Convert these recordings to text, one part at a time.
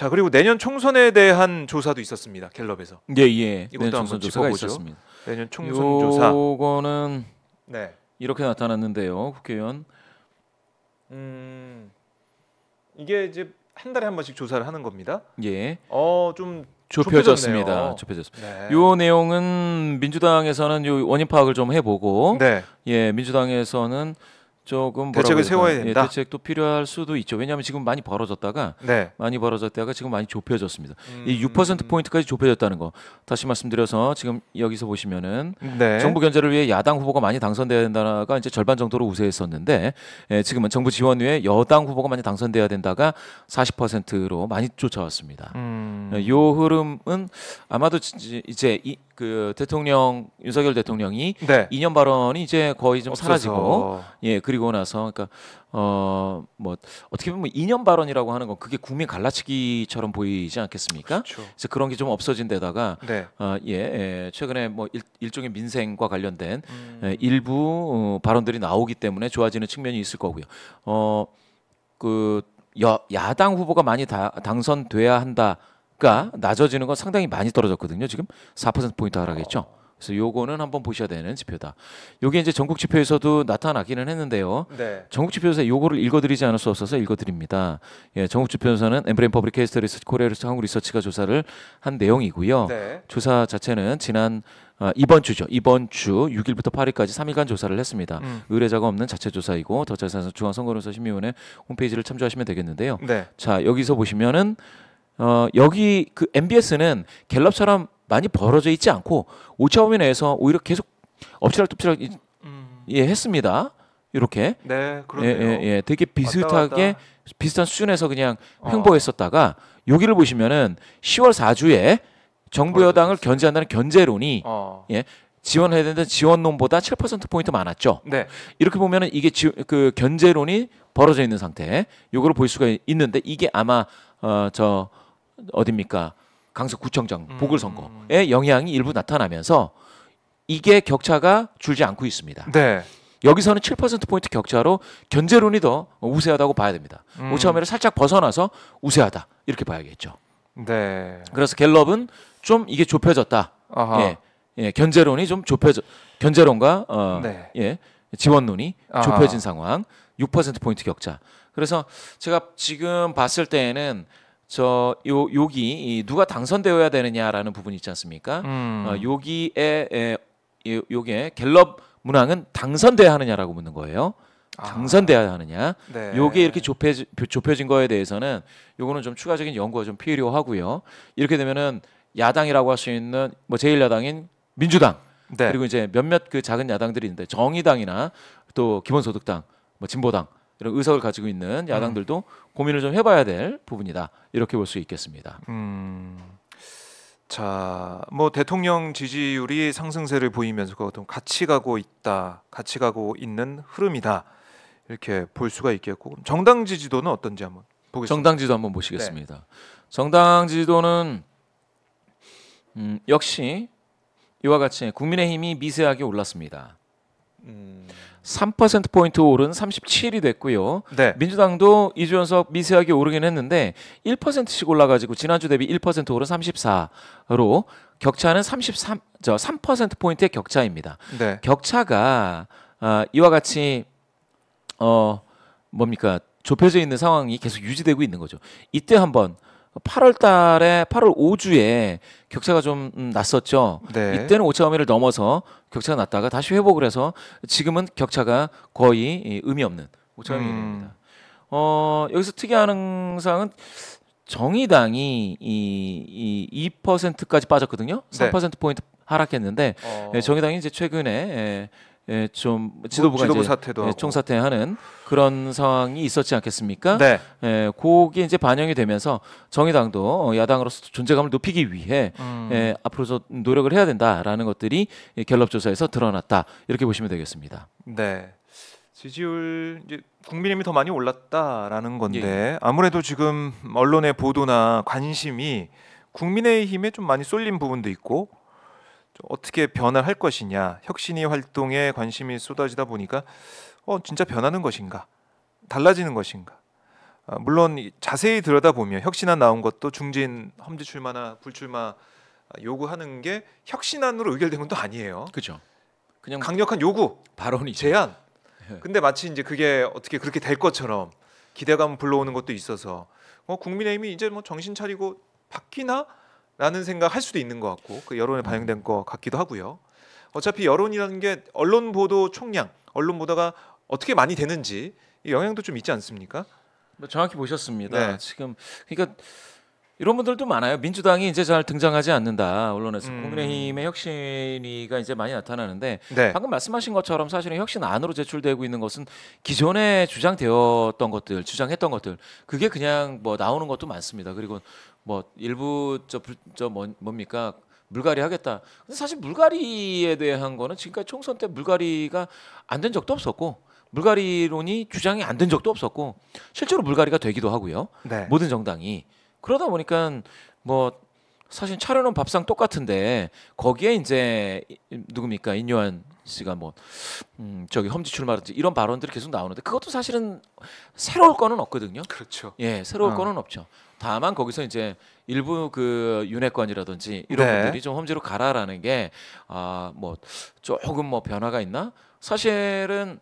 자 그리고 내년 총선에 대한 조사도 있었습니다 갤럽에서. 네, 예. 이것도 한번 조사가 있었습니다. 내년 총선 조사. 요거는 네 이렇게 나타났는데요 국회의원. 음 이게 이제 한 달에 한 번씩 조사를 하는 겁니다. 예. 어좀 좁혀졌습니다. 좁혀졌습니다. 네. 요 내용은 민주당에서는 요 원인 파악을 좀 해보고, 네. 예 민주당에서는 조금 대책을 세워야 예, 된다. 예, 대책도 필요할 수도 있죠. 왜냐하면 지금 많이 벌어졌다가 네. 많이 벌어졌다가 지금 많이 좁혀졌습니다. 음... 이6% 포인트까지 좁혀졌다는 거 다시 말씀드려서 지금 여기서 보시면은 네. 정부 견제를 위해 야당 후보가 많이 당선돼야 된다가 이제 절반 정도로 우세했었는데 예, 지금은 정부 지원 위에 여당 후보가 많이 당선돼야 된다가 40%로 많이 쫓아왔습니다. 음... 이 예, 흐름은 아마도 이제 그 대통령 윤석열 대통령이 네. 2년 발언이 이제 거의 좀 사라지고 예 그리고 나서 그러니까 어 뭐 어떻게 보면 뭐 이념 발언이라고 하는 건 그게 국민 갈라치기처럼 보이지 않겠습니까? 그렇죠. 그래서 그런 게 좀 없어진 데다가 네. 어, 예, 예, 최근에 뭐 일, 종의 민생과 관련된 음. 예, 일부 어, 발언들이 나오기 때문에 좋아지는 측면이 있을 거고요. 어 그 야당 후보가 많이 다, 당선돼야 한다. 주가 낮아지는 건 상당히 많이 떨어졌거든요. 지금 4%포인트 하락했죠. 그래서 요거는 한번 보셔야 되는 지표다. 요게 이제 전국 지표에서도 나타나기는 했는데요. 네. 전국 지표에서 요거를 읽어드리지 않을 수 없어서 읽어드립니다. 예, 전국 지표에서는 엠브레인 퍼블리케이스터 리서치 코리아 리서치 한국 리서치가 조사를 한 내용이고요. 네. 조사 자체는 지난 아, 이번 주죠. 이번 주 6일부터 8일까지 3일간 조사를 했습니다. 음. 의뢰자가 없는 자체 조사이고 더 자세한 중앙선거론서 심의위원회 홈페이지를 참조하시면 되겠는데요. 네. 자 여기서 보시면은 어, 여기 그 MBS는 갤럽처럼 많이 벌어져 있지 않고 오차 범위 내에서 오히려 계속 엎치락뒤치락 음. 예 했습니다. 이렇게 네, 예, 그렇네요. 예, 예. 예. 되게 비슷하게 비슷한 수준에서 그냥 어. 횡보했었다가 여기를 보시면은 10월 4주에 정부 벌어졌었어 여당을 견제한다는 견제론이 어. 예, 지원해야 되는 지원론보다 7% 포인트 많았죠. 네. 이렇게 보면은 이게 지, 그 견제론이 벌어져 있는 상태. 요거를 볼 수가 있는데 이게 아마 어저 어딥니까 강서구청장 음. 보궐선거의 영향이 일부 나타나면서 이게 격차가 줄지 않고 있습니다. 네. 여기서는 7%포인트 격차로 견제론이 더 우세하다고 봐야 됩니다. 음. 오차범위를 살짝 벗어나서 우세하다. 이렇게 봐야겠죠. 네. 그래서 갤럽은 좀 이게 좁혀졌다. 아하. 예. 예, 견제론이 좀 좁혀져 견제론과 어, 네. 예, 지원론이 좁혀진 상황. 6%포인트 격차. 그래서 제가 지금 봤을 때에는 저 요, 여기 누가 당선되어야 되느냐라는 부분이 있지 않습니까? 음. 어, 여기에 에, 요게 갤럽 문항은 당선돼야 하느냐라고 묻는 거예요. 아. 당선돼야 하느냐. 네. 요게 이렇게 좁혀지, 좁혀진 거에 대해서는 요거는 좀 추가적인 연구가 좀 필요하고요. 이렇게 되면은 야당이라고 할 수 있는 뭐 제일야당인 민주당 네. 그리고 이제 몇몇 그 작은 야당들이 있는데 정의당이나 또 기본소득당 뭐 진보당 이런 의석을 가지고 있는 음. 야당들도 음. 고민을 좀 해봐야 될 부분이다 이렇게 볼 수 있겠습니다. 음. 자, 뭐 대통령 지지율이 상승세를 보이면서 그것도 같이 가고 있다, 같이 가고 있는 흐름이다 이렇게 볼 수가 있겠고 정당 지지도는 어떤지 한번 보겠습니다. 정당 지도 한번 보시겠습니다. 네. 정당 지도는 음, 역시 이와 같이 국민의힘이 미세하게 올랐습니다. 음. 3% 포인트 오른 37이 됐고요. 네. 민주당도 이준석 미세하게 오르긴 했는데 1%씩 올라가지고 지난주 대비 1% 오른 34로 격차는 33, 저 3% 포인트의 격차입니다. 네. 격차가 아, 이와 같이 어 뭡니까 좁혀져 있는 상황이 계속 유지되고 있는 거죠. 이때 한번 8월 달에 8월 5주에 격차가 좀 음, 났었죠. 네. 이때는 오차 범위를 넘어서 격차가 났다가 다시 회복을 해서 지금은 격차가 거의 의미 없는 오차 범위입니다. 음. 어, 여기서 특이한 현상은 정의당이 이, 이 2%까지 빠졌거든요. 3%포인트 하락했는데 어... 네, 정의당이 이제 최근에 예, 예, 좀 지도부가 뭐 지도부 사태도 예, 총사퇴하는 그런 상황이 있었지 않겠습니까? 네. 예, 그게 이제 반영이 되면서 정의당도 야당으로서 존재감을 높이기 위해 음. 예, 앞으로도 노력을 해야 된다라는 것들이 갤럽 조사에서 드러났다 이렇게 보시면 되겠습니다. 네. 지지율 이제 국민의힘이 더 많이 올랐다라는 건데 예. 예. 아무래도 지금 언론의 보도나 관심이 국민의힘에 좀 많이 쏠린 부분도 있고 어떻게 변화할 것이냐 혁신이 활동에 관심이 쏟아지다 보니까 어 진짜 변하는 것인가 달라지는 것인가 아, 물론 자세히 들여다보면 혁신안 나온 것도 중진 험지 출마나 불출마 아, 요구하는 게 혁신안으로 의결된 것도 아니에요. 그죠. 그냥 강력한 요구, 발언이 제안. 예. 근데 마치 이제 그게 어떻게 그렇게 될 것처럼 기대감 불러오는 것도 있어서 어, 국민의힘이 이제 뭐 정신 차리고 바뀌나 라는 생각 할 수도 있는 것 같고 그 여론에 음. 반영된 것 같기도 하고요. 어차피 여론이라는 게 언론 보도 총량, 언론 보도가 어떻게 많이 되는지 영향도 좀 있지 않습니까? 뭐 정확히 보셨습니다. 네. 지금 그러니까 이런 분들도 많아요. 민주당이 이제 잘 등장하지 않는다. 언론에서 음. 국민의힘의 혁신이가 이제 많이 나타나는데 네. 방금 말씀하신 것처럼 사실은 혁신 안으로 제출되고 있는 것은 기존에 주장되었던 것들, 주장했던 것들 그게 그냥 뭐 나오는 것도 많습니다. 그리고 뭐 일부 저저 저 뭐, 뭡니까 물갈이 하겠다. 근데 사실 물갈이에 대한 거는 지금까지 총선 때 물갈이가 안 된 적도 없었고 물갈이론이 주장이 안 된 적도 없었고 실제로 물갈이가 되기도 하고요. 네. 모든 정당이 그러다 보니까 뭐 사실 차려놓은 밥상 똑같은데 거기에 이제 누굽니까 인요한 씨가 뭐 음, 저기 험지 출마든지 이런 발언들이 계속 나오는데 그것도 사실은 새로울 거는 없거든요. 그렇죠. 예, 새로울 어. 거는 없죠. 다만 거기서 이제 일부 그 윤핵관이라든지 이런 네. 분들이 좀 험지로 가라라는 게 아 뭐 조금 뭐 변화가 있나? 사실은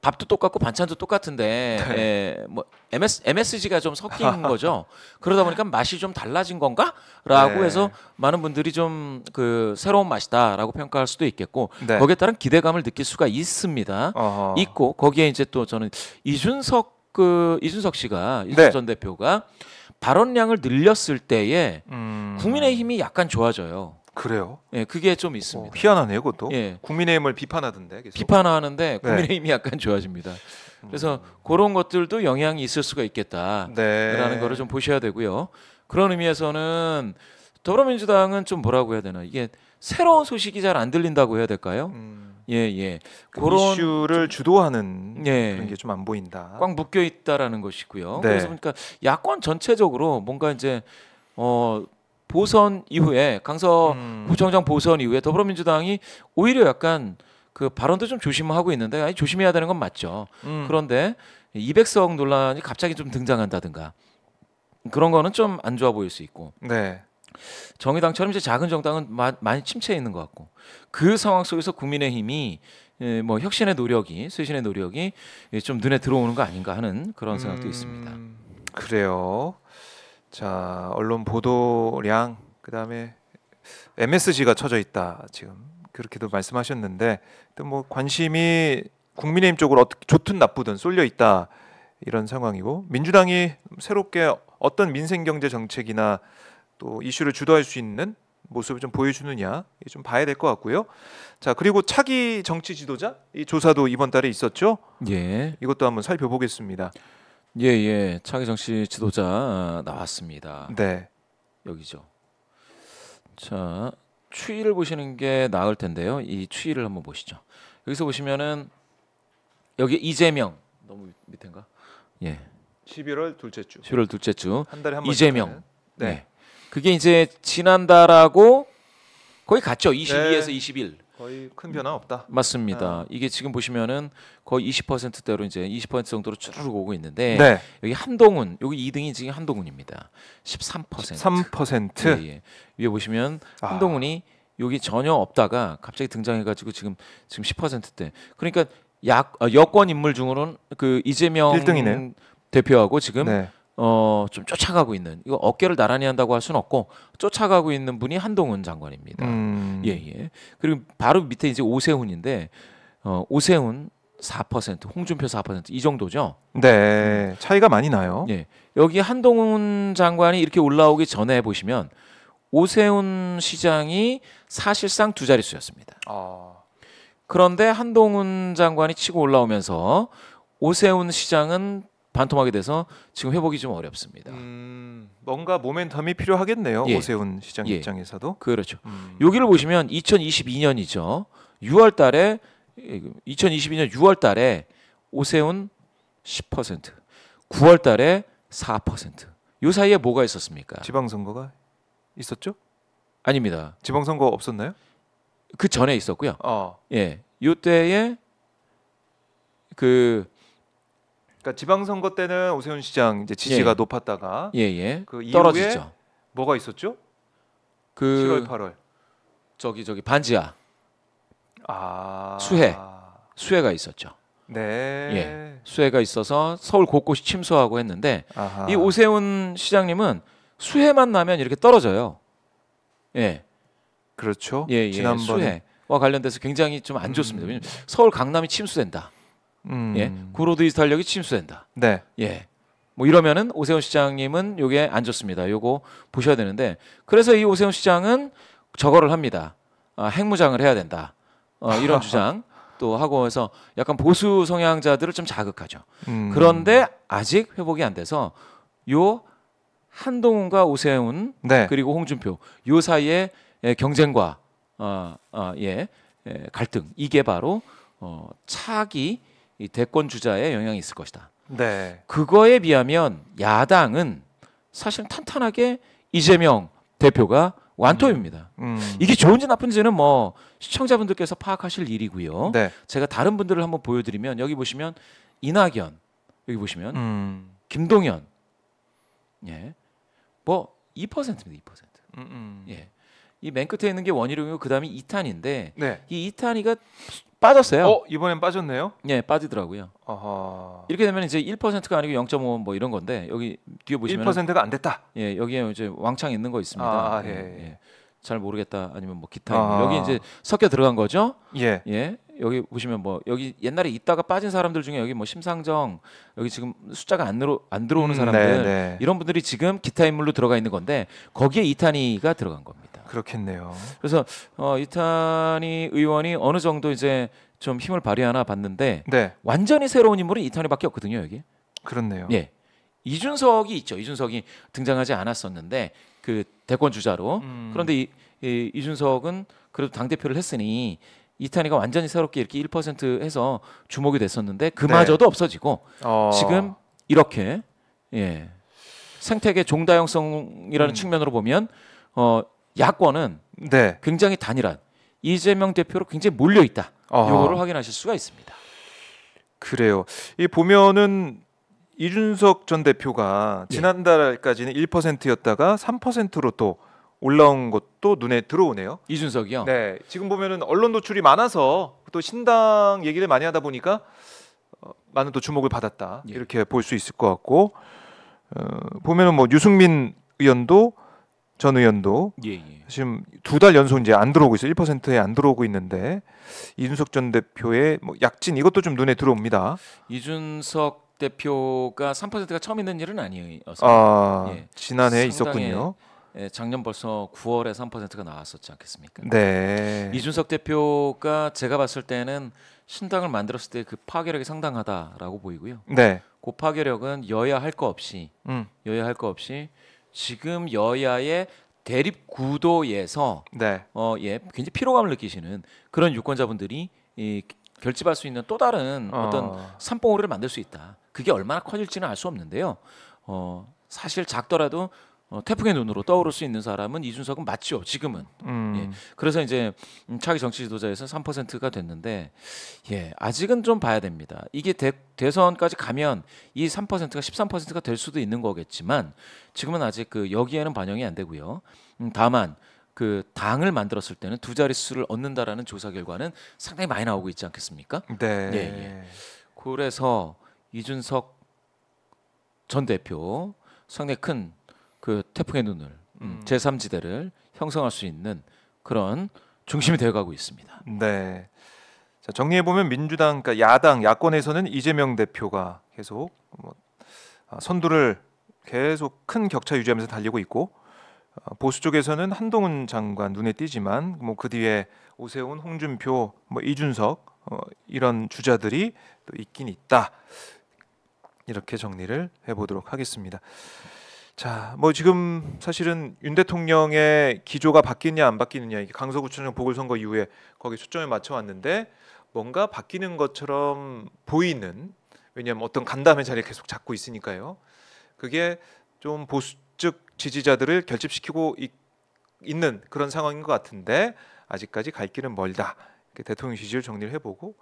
밥도 똑같고 반찬도 똑같은데 네. 예, 뭐 MS, MSG가 좀 섞인 거죠. 그러다 보니까 맛이 좀 달라진 건가라고 네. 해서 많은 분들이 좀 그 새로운 맛이다라고 평가할 수도 있겠고 네. 거기에 따른 기대감을 느낄 수가 있습니다. 어허. 있고 거기에 이제 또 저는 이준석 그 이준석 씨가 이준석 네. 전 대표가 발언량을 늘렸을 때에 음... 국민의힘이 약간 좋아져요. 그래요? 예, 그게 좀 어, 있습니다. 어, 희한하네요, 그것도. 예. 국민의힘을 비판하던데. 계속. 비판하는데 네. 국민의힘이 네. 약간 좋아집니다. 음. 그래서 음. 그런 것들도 영향이 있을 수가 있겠다라는 네. 거를 좀 보셔야 되고요. 그런 의미에서는 더불어민주당은 좀 뭐라고 해야 되나 이게 새로운 소식이 잘 안 들린다고 해야 될까요? 음. 예, 예. 그 그런 이슈를 주도하는 예. 그런 게 좀 안 보인다. 꽉 묶여 있다라는 것이고요. 네. 그래서 그러니까 야권 전체적으로 뭔가 이제 어 보선 이후에 강서 음. 구청장 보선 이후에 더불어민주당이 오히려 약간 그 발언도 좀 조심하고 있는데 아니 조심해야 되는 건 맞죠. 음. 그런데 200석 논란이 갑자기 좀 등장한다든가 그런 거는 좀 안 좋아 보일 수 있고. 네. 정의당처럼 이제 작은 정당은 마, 많이 침체해 있는 것 같고 그 상황 속에서 국민의힘이 예, 뭐 혁신의 노력이 쇄신의 노력이 예, 좀 눈에 들어오는 거 아닌가 하는 그런 생각도 음... 있습니다. 그래요. 자 언론 보도량 그다음에 MSG가 쳐져 있다 지금 그렇게도 말씀하셨는데 또 뭐 관심이 국민의힘 쪽으로 어떻게 좋든 나쁘든 쏠려 있다 이런 상황이고 민주당이 새롭게 어떤 민생 경제 정책이나 또 이슈를 주도할 수 있는 모습을 좀 보여주느냐 좀 봐야 될 것 같고요. 자 그리고 차기 정치 지도자 이 조사도 이번 달에 있었죠. 예. 이것도 한번 살펴보겠습니다. 예예 예. 차기정 씨 지도자 나왔습니다. 네. 여기죠. 자 추이를 보시는 게 나을 텐데요. 이 추이를 한번 보시죠. 여기서 보시면은 여기 이재명 너무 밑인가? 예. 11월 둘째 주. 11월 둘째 주. 한 달에 한 번. 이재명. 네. 네. 그게 이제 지난달하고 거의 같죠. 22에서 네. 21. 거의 큰 변화 없다. 맞습니다. 네. 이게 지금 보시면은 거의 20%대로 이제 20% 정도로 쭈르륵 오고 있는데 네. 여기 한동훈 여기 2등이 지금 한동훈입니다. 13%. 13%. 예, 예. 위에 보시면 아. 한동훈이 여기 전혀 없다가 갑자기 등장해가지고 지금 지금 10%대. 그러니까 약 어, 여권 인물 중으로는 그 이재명 1등이네. 대표하고 지금 네. 어, 좀 쫓아가고 있는 이거 어깨를 나란히 한다고 할 수는 없고 쫓아가고 있는 분이 한동훈 장관입니다. 음. 예, 예. 그리고 바로 밑에 이제 오세훈인데 어, 오세훈 4%, 홍준표 4%이 정도죠. 네, 차이가 많이 나요. 예. 여기 한동훈 장관이 이렇게 올라오기 전에 보시면 오세훈 시장이 사실상 두 자릿수였습니다. 아. 그런데 한동훈 장관이 치고 올라오면서 오세훈 시장은 반토막이 돼서 지금 회복이 좀 어렵습니다. 음, 뭔가 모멘텀이 필요하겠네요. 예. 오세훈 시장 예. 입장에서도. 그렇죠. 음. 여기를 보시면 2022년이죠. 6월 달에 2022년 예, 6월 달에 오세훈 10%, 9월 달에 4%. 요 사이에 뭐가 있었습니까? 지방선거가 있었죠? 아닙니다. 지방선거 없었나요? 그 전에 있었고요. 어. 예. 요때에 그 그러니까 지방선거 때는 오세훈 시장 이제 지지가 예. 높았다가 예예 예. 그 떨어지죠. 뭐가 있었죠? 그 7월 8월 저기 저기 반지하 아... 수해 수해가 있었죠. 네. 예. 수해가 있어서 서울 곳곳이 침수하고 했는데 아하. 이 오세훈 시장님은 수해만 나면 이렇게 떨어져요. 예. 그렇죠. 예, 예. 지난번 수해와 관련돼서 굉장히 좀 안 좋습니다. 음. 왜냐면 서울 강남이 침수된다. 음. 예, 구로드 이스탄력이 침수된다. 네. 예. 뭐 이러면은 오세훈 시장님은 요게 안 좋습니다. 요거 보셔야 되는데 그래서 이 오세훈 시장은 저거를 합니다. 아, 핵무장을 해야 된다. 어, 이런 주장 또 하고 해서 약간 보수 성향자들을 좀 자극하죠. 음. 그런데 아직 회복이 안 돼서 요 한동훈과 오세훈 네. 그리고 홍준표 요 사이에 경쟁과 어, 어, 예, 예, 갈등 이게 바로 어, 차기 이 대권 주자의 영향이 있을 것이다. 네. 그거에 비하면 야당은 사실 탄탄하게 이재명 대표가 완톱입니다. 음. 음. 이게 좋은지 나쁜지는 뭐 시청자분들께서 파악하실 일이고요. 네. 제가 다른 분들을 한번 보여드리면 여기 보시면 이낙연 여기 보시면 음. 김동연 예. 뭐 2%입니다. 2%. 음, 음. 예. 이 맨 끝에 있는 게 원희룡이고 그다음이 이탄인데 네. 이 이탄이가 빠졌어요. 어, 이번엔 빠졌네요. 예, 빠지더라고요. 어허... 이렇게 되면 이제 1%가 아니고 0.5 뭐 이런 건데 여기 뒤에 보시면 1%가 안 됐다. 예, 여기에 이제 왕창 있는 거 있습니다. 아, 예, 예. 예, 예. 잘 모르겠다 아니면 뭐 기타 아... 여기 이제 섞여 들어간 거죠. 예. 예. 여기 보시면 뭐 여기 옛날에 있다가 빠진 사람들 중에 여기 뭐 심상정 여기 지금 숫자가 안, 들어, 안 들어오는 음, 네, 사람들 네, 네. 이런 분들이 지금 기타 인물로 들어가 있는 건데 거기에 이탄희가 들어간 겁니다. 그렇겠네요. 그래서 어, 이탄희 의원이 어느 정도 이제 좀 힘을 발휘하나 봤는데 네. 완전히 새로운 인물은 이탄희밖에 없거든요 여기. 그렇네요. 예. 이준석이 있죠. 이준석이 등장하지 않았었는데 그 대권 주자로. 음. 그런데 이, 이, 이준석은 그래도 당 대표를 했으니 이탄이가 완전히 새롭게 이렇게 1% 해서 주목이 됐었는데 그마저도 네. 없어지고 어... 지금 이렇게 예. 생태계 종다형성이라는 음. 측면으로 보면 어 야권은 네. 굉장히 단일한 이재명 대표로 굉장히 몰려 있다. 어... 요거를 확인하실 수가 있습니다. 그래요. 이 보면은 이준석 전 대표가 예. 지난달까지는 1%였다가 3%로 또 올라온 것도 눈에 들어오네요. 이준석이요? 네. 지금 보면은 언론 노출이 많아서 또 신당 얘기를 많이 하다 보니까 어, 많은 또 주목을 받았다 예. 이렇게 볼 수 있을 것 같고 어, 보면은 뭐 유승민 의원도 전 의원도 예, 예. 지금 두 달 연속 이제 안 들어오고 있어요. 1%에 안 들어오고 있는데 이준석 전 대표의 뭐 약진 이것도 좀 눈에 들어옵니다. 이준석 대표가 3%가 처음 있는 일은 아니었어요. 아, 예. 지난해 있었군요. 예, 작년 벌써 9월에 3%가 나왔었지 않겠습니까? 네. 이준석 대표가 제가 봤을 때는 신당을 만들었을 때 그 파괴력이 상당하다라고 보이고요. 네. 그 파괴력은 여야 할거 없이 음. 여야 할 거 없이 지금 여야의 대립 구도에서 네. 어, 예, 굉장히 피로감을 느끼시는 그런 유권자분들이 이, 결집할 수 있는 또 다른 어. 떤 산봉우리를 만들 수 있다. 그게 얼마나 커질지는 알 수 없는데요. 어, 사실 작더라도 어, 태풍의 눈으로 떠오를 수 있는 사람은 이준석은 맞죠. 지금은. 음. 예. 그래서 이제 음, 차기 정치 지도자에서 3%가 됐는데 예, 아직은 좀 봐야 됩니다. 이게 대, 대선까지 가면 이 3%가 13%가 될 수도 있는 거겠지만 지금은 아직 그 여기에는 반영이 안 되고요. 음, 다만 그 당을 만들었을 때는 두 자릿수를 얻는다라는 조사 결과는 상당히 많이 나오고 있지 않겠습니까? 네. 예, 예. 그래서 이준석 전 대표 상당히 큰그 태풍의 눈을 음. 음. 제3지대를 형성할 수 있는 그런 중심이 되어가고 있습니다. 네. 자, 정리해 보면 민주당 그러니까 야당 야권에서는 이재명 대표가 계속 뭐, 아, 선두를 계속 큰 격차 유지하면서 달리고 있고 어, 보수 쪽에서는 한동훈 장관 눈에 띄지만 뭐 그 뒤에 오세훈, 홍준표, 뭐 이준석 어, 이런 주자들이 또 있긴 있다. 이렇게 정리를 해보도록 하겠습니다. 자, 뭐 지금 사실은 윤 대통령의 기조가 바뀌느냐 안 바뀌느냐 이게 강서구청장 보궐선거 이후에 거기 초점에 맞춰 왔는데 뭔가 바뀌는 것처럼 보이는 왜냐하면 어떤 간담회 자리를 계속 잡고 있으니까요. 그게 좀 보수적 지지자들을 결집시키고 있, 있는 그런 상황인 것 같은데 아직까지 갈 길은 멀다. 대통령 지지율 정리를 해보고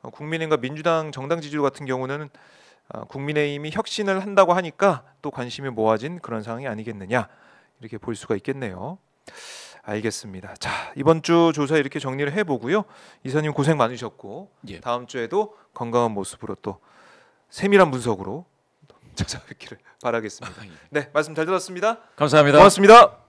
어, 국민의힘과 민주당 정당 지지율 같은 경우는 어, 국민의힘이 혁신을 한다고 하니까 또 관심이 모아진 그런 상황이 아니겠느냐 이렇게 볼 수가 있겠네요. 알겠습니다. 자 이번 주 조사 이렇게 정리를 해보고요. 이사님 고생 많으셨고 예. 다음 주에도 건강한 모습으로 또 세밀한 분석으로 찾아뵙기를 바라겠습니다. 아, 예. 네 말씀 잘 들었습니다. 감사합니다. 고맙습니다.